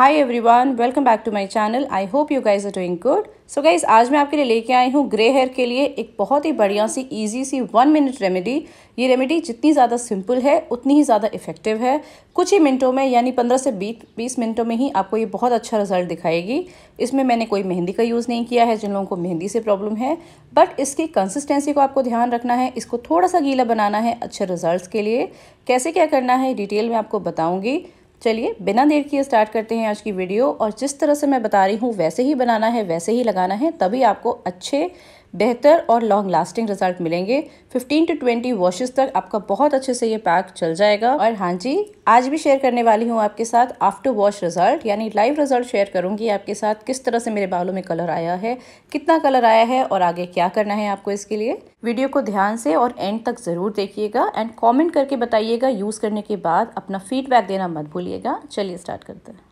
high everyone welcome back to my channel I hope you guys are doing good so guys आज मैं आपके लिए लेके आई हूँ ग्रे हेयर के लिए एक बहुत ही बढ़िया सी ईजी सी वन मिनट रेमेडी ये रेमेडी जितनी ज़्यादा सिंपल है उतनी ही ज़्यादा इफेक्टिव है कुछ ही मिनटों में यानी पंद्रह से बीस बीस मिनटों में ही आपको ये बहुत अच्छा रिजल्ट दिखाएगी इसमें मैंने कोई मेहंदी का यूज़ नहीं किया है जिन लोगों को मेहंदी से प्रॉब्लम है बट इसकी कंसिस्टेंसी को आपको ध्यान रखना है इसको थोड़ा सा गीला बनाना है अच्छे रिजल्ट के लिए कैसे क्या करना है डिटेल में आपको बताऊँगी चलिए बिना देर किए स्टार्ट करते हैं आज की वीडियो और जिस तरह से मैं बता रही हूँ वैसे ही बनाना है वैसे ही लगाना है तभी आपको अच्छे बेहतर और लॉन्ग लास्टिंग रिजल्ट मिलेंगे 15 टू 20 वॉशेस तक आपका बहुत अच्छे से ये पैक चल जाएगा और हाँ जी आज भी शेयर करने वाली हूँ आपके साथ आफ्टर वॉश रिजल्ट यानी लाइव रिजल्ट शेयर करूंगी आपके साथ किस तरह से मेरे बालों में कलर आया है कितना कलर आया है और आगे क्या करना है आपको इसके लिए वीडियो को ध्यान से और एंड तक ज़रूर देखिएगा एंड कॉमेंट करके बताइएगा यूज़ करने के बाद अपना फीडबैक देना मत भूलिएगा चलिए स्टार्ट करते हैं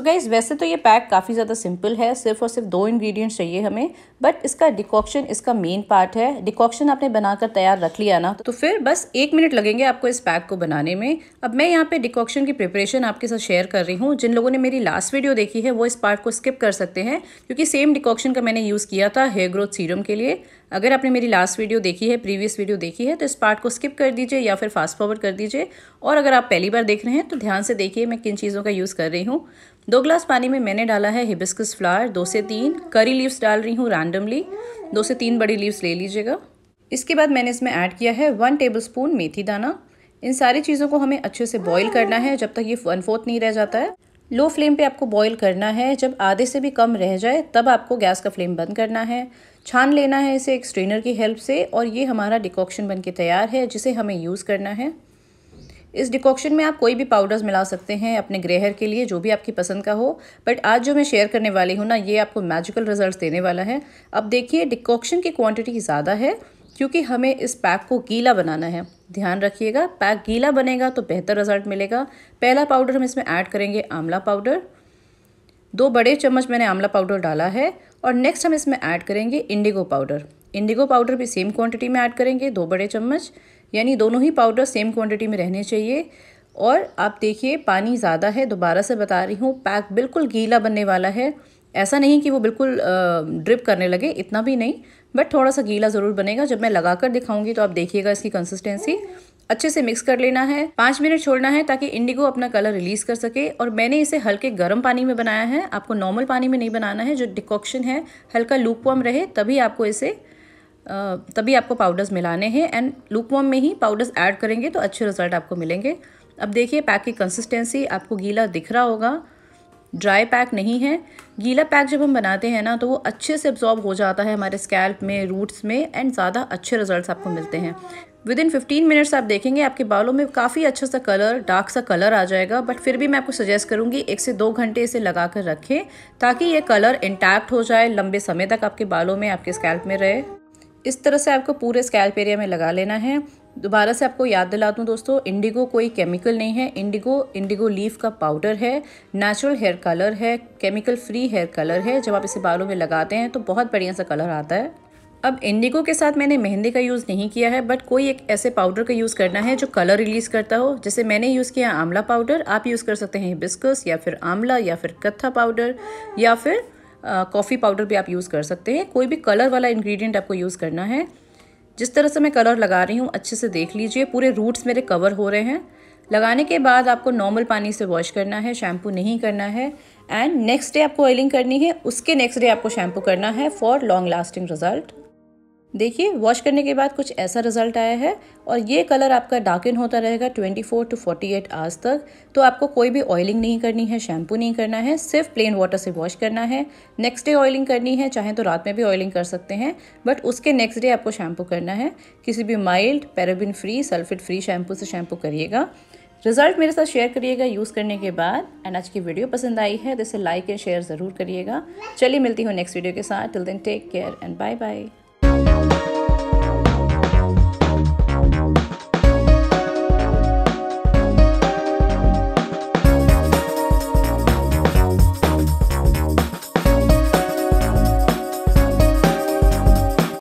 सो गाइज वैसे तो ये पैक काफ़ी ज़्यादा सिंपल है सिर्फ और सिर्फ दो इंग्रेडिएंट्स चाहिए हमें बट इसका डिकॉक्शन इसका मेन पार्ट है डिकॉक्शन आपने बनाकर तैयार रख लिया ना तो फिर बस एक मिनट लगेंगे आपको इस पैक को बनाने में अब मैं यहाँ पे डिकॉक्शन की प्रिपरेशन आपके साथ शेयर कर रही हूँ जिन लोगों ने मेरी लास्ट वीडियो देखी है वो इस पार्ट को स्किप कर सकते हैं क्योंकि सेम डिकॉक्शन का मैंने यूज़ किया था हेयर ग्रोथ सीरम के लिए अगर आपने मेरी लास्ट वीडियो देखी है प्रीवियस वीडियो देखी है तो इस पार्ट को स्किप कर दीजिए या फिर फास्ट फॉरवर्ड कर दीजिए और अगर आप पहली बार देख रहे हैं तो ध्यान से देखिए मैं किन चीज़ों का यूज़ कर रही हूँ दो ग्लास पानी में मैंने डाला है हिबिस्कस फ्लावर दो से तीन करी लीव्स डाल रही हूँ रैंडमली दो से तीन बड़ी लीव्स ले लीजिएगा इसके बाद मैंने इसमें ऐड किया है वन टेबल स्पून मेथी दाना इन सारी चीज़ों को हमें अच्छे से बॉईल करना है जब तक ये वन फोर्थ नहीं रह जाता है लो फ्लेम पे आपको बॉईल करना है जब आधे से भी कम रह जाए तब आपको गैस का फ्लेम बंद करना है छान लेना है इसे एक स्ट्रेनर की हेल्प से और ये हमारा डिकॉक्शन बन के तैयार है जिसे हमें यूज़ करना है इस डिकॉक्शन में आप कोई भी पाउडर्स मिला सकते हैं अपने ग्रे हेयर के लिए जो भी आपकी पसंद का हो बट आज जो मैं शेयर करने वाली हूँ ना ये आपको मैजिकल रिजल्ट देने वाला है अब देखिए डिकॉक्शन की क्वान्टिटी ज़्यादा है क्योंकि हमें इस पैक को गीला बनाना है ध्यान रखिएगा पैक गीला बनेगा तो बेहतर रिजल्ट मिलेगा पहला पाउडर हम इसमें ऐड करेंगे आंवला पाउडर दो बड़े चम्मच मैंने आंवला पाउडर डाला है और नेक्स्ट हम इसमें ऐड करेंगे इंडिगो पाउडर इंडिगो पाउडर भी सेम क्वांटिटी में ऐड करेंगे दो बड़े चम्मच यानी दोनों ही पाउडर सेम क्वांटिटी में रहने चाहिए और आप देखिए पानी ज़्यादा है दोबारा से बता रही हूँ पैक बिल्कुल गीला बनने वाला है ऐसा नहीं कि वो बिल्कुल ड्रिप करने लगे इतना भी नहीं बट थोड़ा सा गीला ज़रूर बनेगा जब मैं लगा कर दिखाऊँगी तो आप देखिएगा इसकी कंसिस्टेंसी अच्छे से मिक्स कर लेना है पाँच मिनट छोड़ना है ताकि इंडिगो अपना कलर रिलीज़ कर सके और मैंने इसे हल्के गर्म पानी में बनाया है आपको नॉर्मल पानी में नहीं बनाना है जो डिकॉक्शन है हल्का लूप रहे तभी आपको इसे तभी आपको पाउडर्स मिलाने हैं एंड लूकवॉम में ही पाउडर्स ऐड करेंगे तो अच्छे रिजल्ट आपको मिलेंगे अब देखिए पैक की कंसिस्टेंसी आपको गीला दिख रहा होगा ड्राई पैक नहीं है गीला पैक जब हम बनाते हैं ना तो वो अच्छे से अब्जॉर्ब हो जाता है हमारे स्कैल्प में रूट्स में एंड ज़्यादा अच्छे रिजल्ट्स आपको मिलते हैं विद इन फिफ्टीन मिनट्स आप देखेंगे आपके बालों में काफ़ी अच्छा सा कलर डार्क सा कलर आ जाएगा बट फिर भी मैं आपको सजेस्ट करूँगी एक से दो घंटे इसे लगा कर रखें ताकि ये कलर इंटैक्ट हो जाए लंबे समय तक आपके बालों में आपके स्कैल्प में रहे इस तरह से आपको पूरे स्कैल्प एरिया में लगा लेना है दोबारा से आपको याद दिला दूँ दोस्तों इंडिगो कोई केमिकल नहीं है इंडिगो इंडिगो लीफ का पाउडर है नेचुरल हेयर कलर है केमिकल फ्री हेयर कलर है जब आप इसे बालों में लगाते हैं तो बहुत बढ़िया सा कलर आता है अब इंडिगो के साथ मैंने मेहंदी का यूज़ नहीं किया है बट कोई एक ऐसे पाउडर का यूज़ करना है जो कलर रिलीज़ करता हो जैसे मैंने यूज़ किया आंवला पाउडर आप यूज़ कर सकते हैं बिस्कस या फिर आंवला या फिर कत्था पाउडर या फिर कॉफ़ी पाउडर भी आप यूज़ कर सकते हैं कोई भी कलर वाला इंग्रेडिएंट आपको यूज़ करना है जिस तरह से मैं कलर लगा रही हूँ अच्छे से देख लीजिए पूरे रूट्स मेरे कवर हो रहे हैं लगाने के बाद आपको नॉर्मल पानी से वॉश करना है शैम्पू नहीं करना है एंड नेक्स्ट डे आपको ऑयलिंग करनी है उसके नेक्स्ट डे आपको शैम्पू करना है फॉर लॉन्ग लास्टिंग रिजल्ट देखिए वॉश करने के बाद कुछ ऐसा रिजल्ट आया है और ये कलर आपका डार्किन होता रहेगा 24 टू 48 आवर्स तक तो आपको कोई भी ऑयलिंग नहीं करनी है शैम्पू नहीं करना है सिर्फ प्लेन वाटर से वॉश करना है नेक्स्ट डे ऑयलिंग करनी है चाहे तो रात में भी ऑयलिंग कर सकते हैं बट उसके नेक्स्ट डे आपको शैम्पू करना है किसी भी mild paraben free sulphate free shampoo से शैम्पू करिएगा रिजल्ट मेरे साथ शेयर करिएगा यूज़ करने के बाद एंड आज की वीडियो पसंद आई है तो इसे लाइक एंड शेयर ज़रूर करिएगा चलिए मिलती हूँ नेक्स्ट वीडियो के साथ till then take care and bye bye